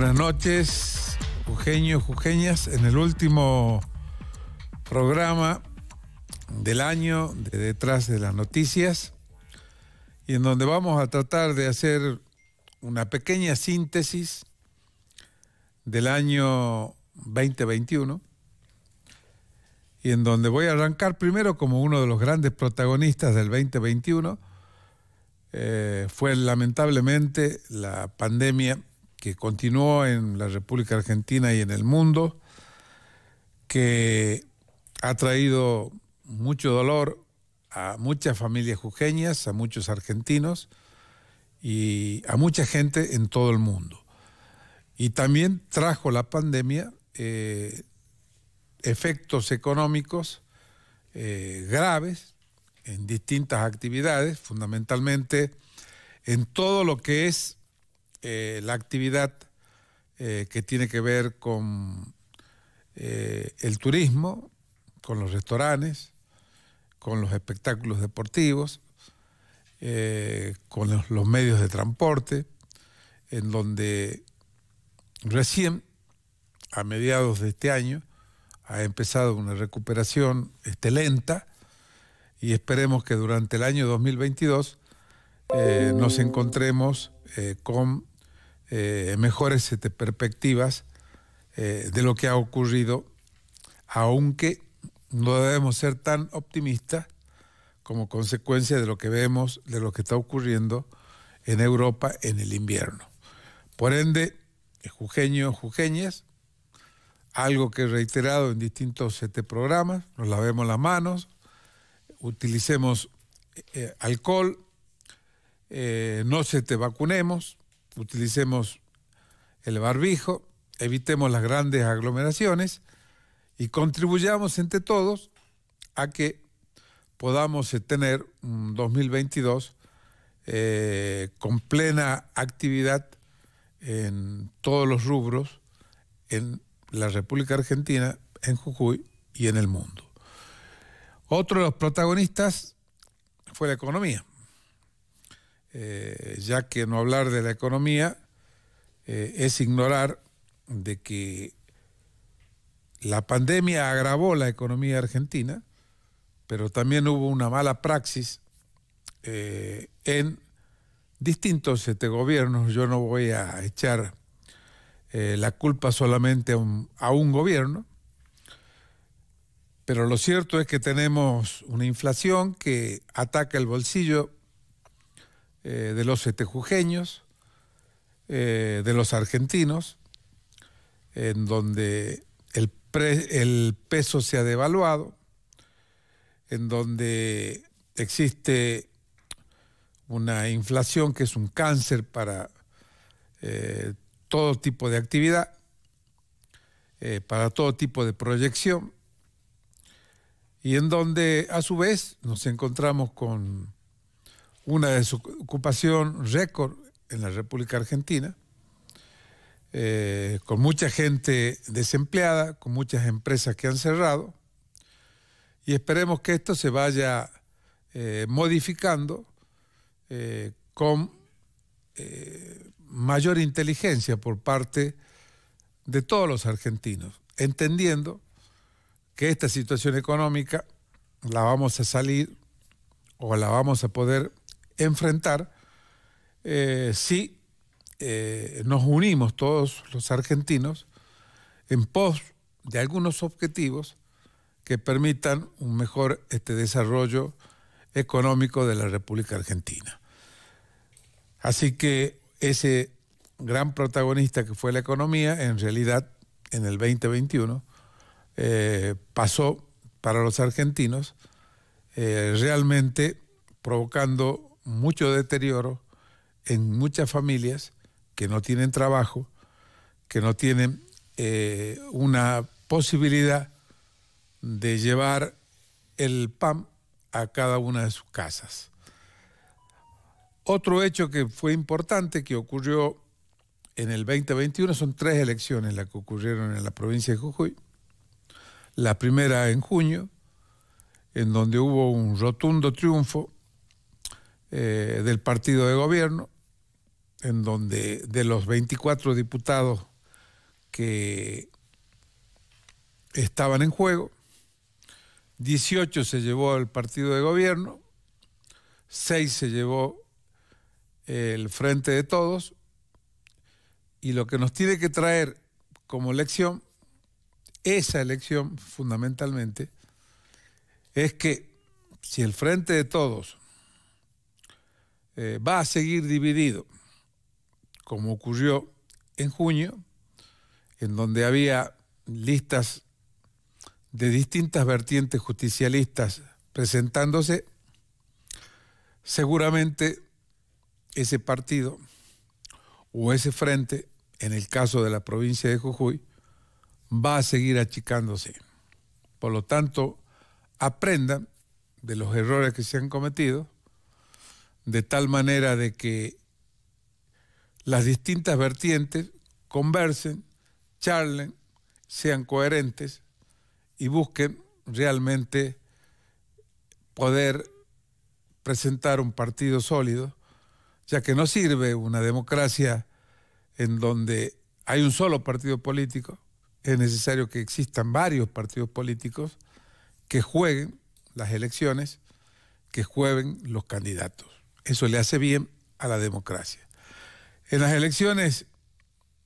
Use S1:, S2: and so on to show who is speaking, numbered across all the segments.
S1: buenas noches, jujeños, jujeñas. En el último programa del año de Detrás de las Noticias, y en donde vamos a tratar de hacer una pequeña síntesis del año 2021, y en donde voy a arrancar primero como uno de los grandes protagonistas del 2021, eh, fue lamentablemente la pandemia que continuó en la República Argentina y en el mundo, que ha traído mucho dolor a muchas familias jujeñas, a muchos argentinos y a mucha gente en todo el mundo. Y también trajo la pandemia eh, efectos económicos eh, graves en distintas actividades, fundamentalmente en todo lo que es eh, la actividad eh, que tiene que ver con eh, el turismo, con los restaurantes, con los espectáculos deportivos, con los, medios de transporte, en donde recién, a mediados de este año, ha empezado una recuperación este, lenta y esperemos que durante el año 2022 nos encontremos con eh, mejores este, perspectivas eh, de lo que ha ocurrido, aunque no debemos ser tan optimistas como consecuencia de lo que vemos, de lo que está ocurriendo en Europa en el invierno. Por ende, Jujeño, Jujeñas, algo que he reiterado en distintos este, programas, nos lavemos las manos, utilicemos eh, alcohol, no se te vacunemos, utilicemos el barbijo, evitemos las grandes aglomeraciones y contribuyamos entre todos a que podamos eh, tener un 2022 eh, con plena actividad en todos los rubros en la República Argentina, en Jujuy y en el mundo. Otro de los protagonistas fue la economía. Eh, ya que no hablar de la economía eh, es ignorar de que la pandemia agravó la economía argentina, pero también hubo una mala praxis eh, en distintos este, gobiernos. Yo no voy a echar la culpa solamente a un gobierno, pero lo cierto es que tenemos una inflación que ataca el bolsillo eh, de los setejujeños, eh, de los argentinos, en donde el, peso se ha devaluado, en donde existe una inflación que es un cáncer para eh, todo tipo de actividad, para todo tipo de proyección, y en donde a su vez nos encontramos con una desocupación récord en la República Argentina, eh, con mucha gente desempleada, con muchas empresas que han cerrado, y esperemos que esto se vaya eh, modificando eh, con mayor inteligencia por parte de todos los argentinos, entendiendo que esta situación económica la vamos a salir o la vamos a poder enfrentar eh, si eh, nos unimos todos los argentinos en pos de algunos objetivos que permitan un mejor este, desarrollo económico de la República Argentina. Así que ese gran protagonista que fue la economía, en realidad en el 2021, eh, pasó para los argentinos realmente provocando mucho deterioro en muchas familias que no tienen trabajo, que no tienen eh, una posibilidad de llevar el pan a cada una de sus casas. Otro hecho que fue importante que ocurrió en el 2021 son tres elecciones las que ocurrieron en la provincia de Jujuy. La primera en junio, en donde hubo un rotundo triunfo eh, del partido de gobierno, en donde de los 24 diputados que estaban en juego, 18 se llevó el partido de gobierno, 6 se llevó el Frente de Todos, y lo que nos tiene que traer como elección, esa elección fundamentalmente, es que si el Frente de Todos eh, va a seguir dividido, como ocurrió en junio, en donde había listas de distintas vertientes justicialistas presentándose, seguramente ese partido o ese frente, en el caso de la provincia de Jujuy, va a seguir achicándose. Por lo tanto, aprendan de los errores que se han cometido de tal manera de que las distintas vertientes conversen, charlen, sean coherentes y busquen realmente poder presentar un partido sólido, ya que no sirve una democracia en donde hay un solo partido político, es necesario que existan varios partidos políticos que jueguen las elecciones, que jueguen los candidatos. Eso le hace bien a la democracia. En las elecciones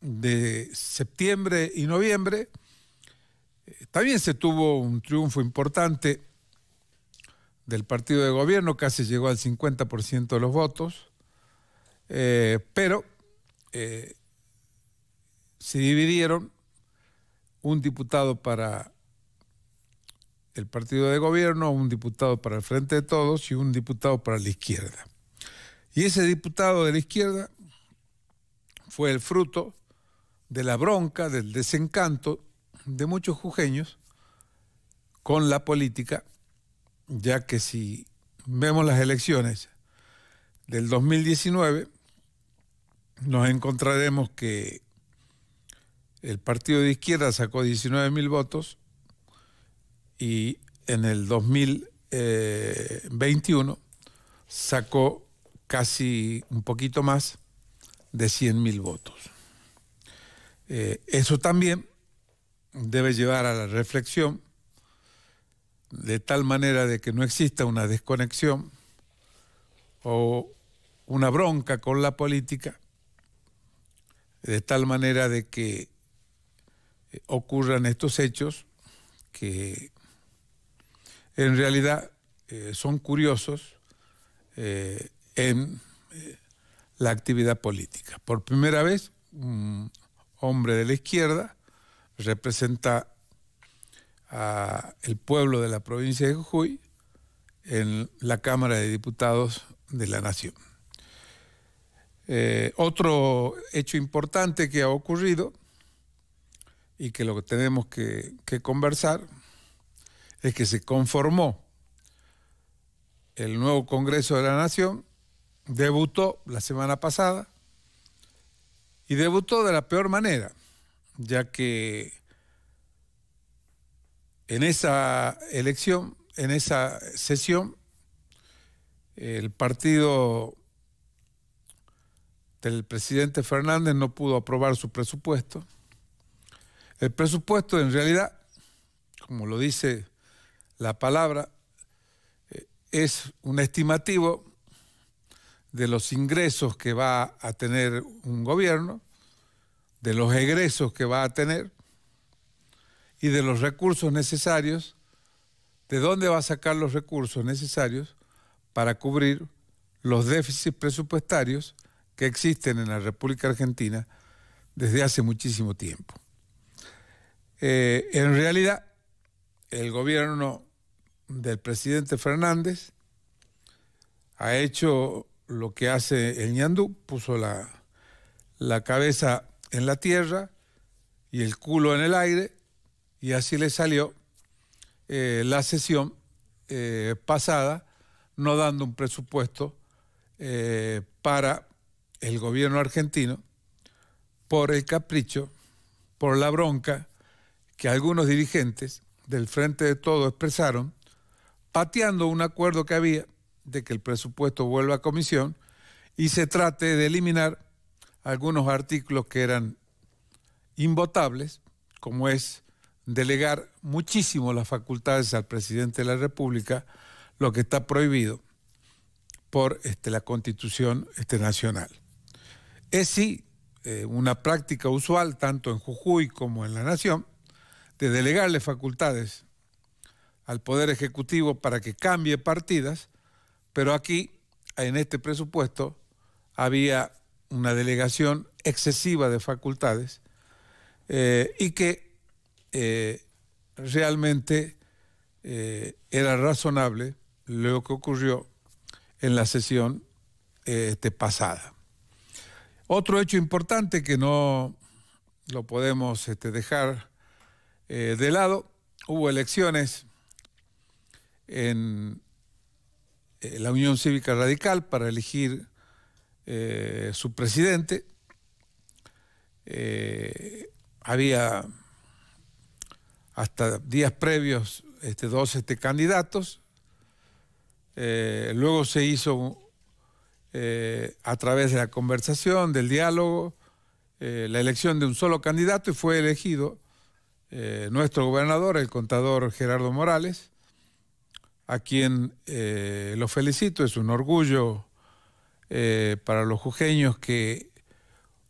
S1: de septiembre y noviembre eh, también se tuvo un triunfo importante del partido de gobierno, casi llegó al 50% de los votos, eh, pero eh, se dividieron un diputado para el partido de gobierno, un diputado para el Frente de Todos y un diputado para la izquierda. Y ese diputado de la izquierda fue el fruto de la bronca, del desencanto de muchos jujeños con la política, ya que si vemos las elecciones del 2019, nos encontraremos que el partido de izquierda sacó 19 mil votos y en el 2021 eh, sacó casi un poquito más de 100.000 mil votos. Eh, eso también debe llevar a la reflexión de tal manera de que no exista una desconexión o una bronca con la política, de tal manera de que eh, ocurran estos hechos que en realidad eh, son curiosos, en eh, la actividad política. Por primera vez, un hombre de la izquierda representa al pueblo de la provincia de Jujuy en la Cámara de Diputados de la Nación. Eh, otro hecho importante que ha ocurrido y que lo que tenemos que conversar es que se conformó el nuevo Congreso de la Nación debutó la semana pasada y debutó de la peor manera, ya que en esa elección, en esa sesión, el partido del presidente Fernández no pudo aprobar su presupuesto. El presupuesto en realidad, como lo dice la palabra, eh, es un estimativo de los ingresos que va a tener un gobierno, de los egresos que va a tener y de los recursos necesarios, de dónde va a sacar los recursos necesarios para cubrir los déficits presupuestarios que existen en la República Argentina desde hace muchísimo tiempo. Eh, en realidad, el gobierno del presidente Fernández ha hecho lo que hace el ñandú, puso la, cabeza en la tierra y el culo en el aire, y así le salió eh, la sesión eh, pasada, no dando un presupuesto eh, para el gobierno argentino por el capricho, por la bronca que algunos dirigentes del Frente de Todo expresaron, pateando un acuerdo que había de que el presupuesto vuelva a comisión y se trate de eliminar algunos artículos que eran invotables, como es delegar muchísimo las facultades al presidente de la República, lo que está prohibido por este, la constitución este, nacional. Es sí eh, una práctica usual, tanto en Jujuy como en la Nación, de delegarle facultades al Poder Ejecutivo para que cambie partidas pero aquí, en este presupuesto, había una delegación excesiva de facultades eh, y que eh, realmente eh, era razonable lo que ocurrió en la sesión este, pasada. Otro hecho importante que no lo podemos este, dejar de lado, hubo elecciones en eh, la Unión Cívica Radical para elegir eh, su presidente. Eh, había hasta días previos este, dos este, candidatos. luego se hizo a través de la conversación, del diálogo, la elección de un solo candidato y fue elegido nuestro gobernador, el contador Gerardo Morales a quien eh, lo felicito. Es un orgullo eh, para los jujeños que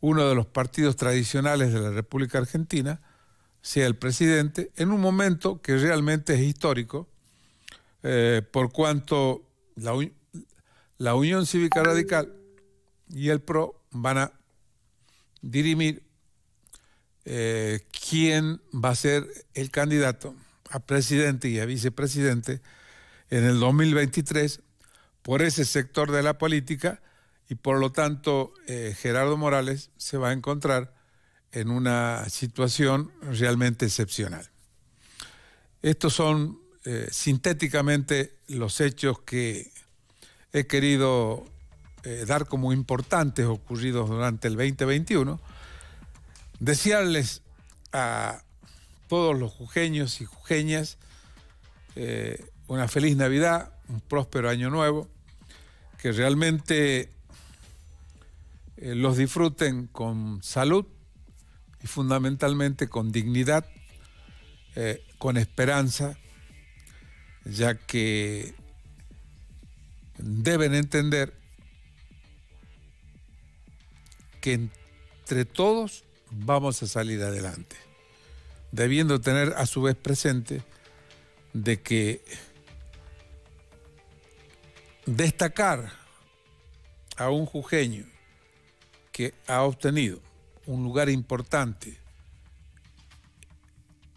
S1: uno de los partidos tradicionales de la República Argentina sea el presidente en un momento que realmente es histórico, eh, por cuanto la, Unión Cívica Radical y el PRO van a dirimir quién va a ser el candidato a presidente y a vicepresidente en el 2023 por ese sector de la política y por lo tanto eh, Gerardo Morales se va a encontrar en una situación realmente excepcional. Estos son eh, sintéticamente los hechos que he querido eh, dar como importantes ocurridos durante el 2021. Desearles a todos los jujeños y jujeñas una feliz Navidad, un próspero año nuevo, que realmente eh, los disfruten con salud y fundamentalmente con dignidad, eh, con esperanza, ya que deben entender que entre todos vamos a salir adelante, debiendo tener a su vez presente de que destacar a un jujeño que ha obtenido un lugar importante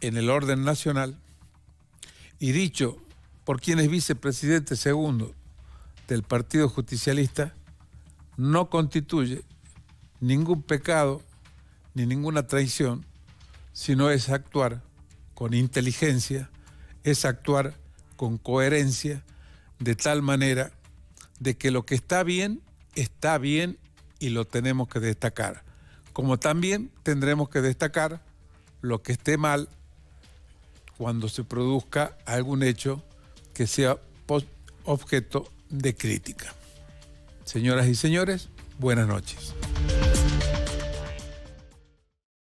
S1: en el orden nacional y dicho por quien es vicepresidente segundo del Partido Justicialista, no constituye ningún pecado ni ninguna traición, sino es actuar con inteligencia, es actuar con coherencia, de tal manera que de que lo que está bien, está bien y lo tenemos que destacar. Como también tendremos que destacar lo que esté mal cuando se produzca algún hecho que sea objeto de crítica. Señoras y señores, buenas noches.